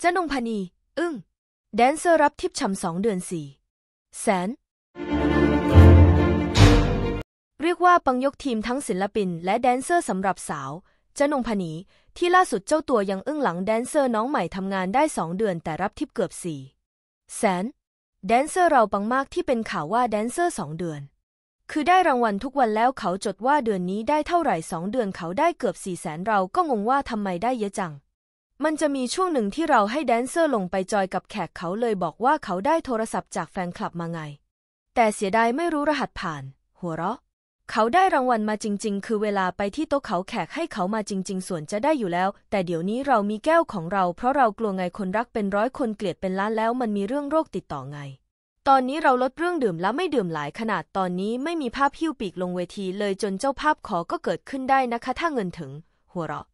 เจ้านงพนีอึ้งแดนเซอร์รับทิปฉ่ำสองเดือนสี่แสน เรียกว่า ปังยกทีมทั้งศิลปิน และแดนเซอร์สำหรับสาวเจ้านงพนีที่ล่าสุดเจ้าตัวยังอึ้งหลังแดนเซอร์น้องใหม่ทำงานได้สองเดือนแต่รับทิปเกือบสี่แสน แดนเซอร์เราปังมากที่เป็นข่าวว่าแดนเซอร์สองเดือน คือได้รางวัลทุกวันแล้วเขาจดว่าเดือนนี้ได้เท่าไหร่สองเดือนเขาได้เกือบสี่แสนเราก็งงว่าทำไมได้เยอะจังมันจะมีช่วงหนึ่งที่เราให้แดนเซอร์ลงไปจอยกับแขกเขาเลยบอกว่าเขาได้โทรศัพท์จากแฟนคลับมาไง แต่เสียดายไม่รู้รหัสผ่าน หัวเราะ เขาได้รางวัลมาจริงๆ คือเวลาไปที่โต๊ะเขาแขกให้เขามาจริงๆ ส่วนจะได้อยู่แล้ว แต่เดี๋ยวนี้เรามีแก้วของเราเพราะเรากลัวไงคนรักเป็นร้อยคนเกลียดเป็นล้านแล้ว มันมีเรื่องโรคติดต่อไง ตอนนี้เราลดเรื่องดื่มแล้วไม่ดื่มหลายขนาดตอนนี้ไม่มีภาพหิ้วปีกลงเวที เลยจนเจ้าภาพขอก็เกิดขึ้นได้นะคะ ถ้าเงินถึง หัวเราะ